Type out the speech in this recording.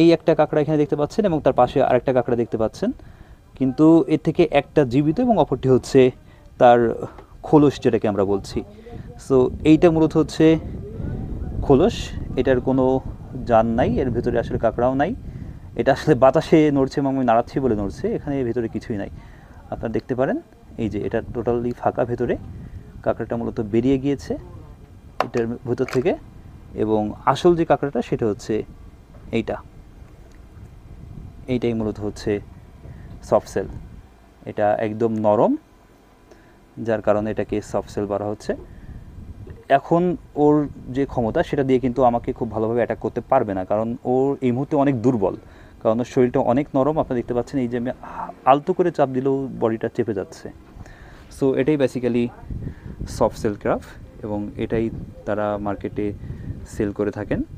এই একটা কাঁকড়া এখানে দেখতে পাচ্ছেন এবং তার পাশে আরেকটা কাঁকড়া দেখতে পাচ্ছেন কিন্তু এর থেকে একটা জীবিত এবং অপরটি হচ্ছে তার খোলস যেটাকে আমরা বলছি সো এইটা মূলত হচ্ছে খোলস এটার কোনো যান নাই এর ভেতরে আসলে কাঁকড়াও নাই এটা আসলে বাতাসে নড়ছে এবং আমি নাড়াচ্ছি বলে নড়ছে এখানে ভেতরে কিছুই নাই আপনারা দেখতে পারেন এই যে এটা টোটালি ফাঁকা ভেতরে কাঁকড়াটা মূলত বেরিয়ে গিয়েছে এটার ভেতর থেকে এবং আসল যে কাঁকড়াটা সেটা হচ্ছে এইটা এইটাই মূলত হচ্ছে সফট সেল এটা একদম নরম যার কারণে এটাকে সফট সেল বলা হচ্ছে এখন ওর যে ক্ষমতা সেটা দিয়ে কিন্তু আমাকে খুব ভালোভাবে অ্যাটাক করতে পারবে না কারণ ওর এই মুহূর্তে অনেক দুর্বল কারণ ওর শরীরটা অনেক নরম আপনারা দেখতে পাচ্ছেন এই যে আমি আলতো করে চাপ দিলেও বডিটা চেপে যাচ্ছে সো এটাই বেসিক্যালি সফট সেল ক্রাফ এবং এটাই তারা মার্কেটে সেল করে থাকেন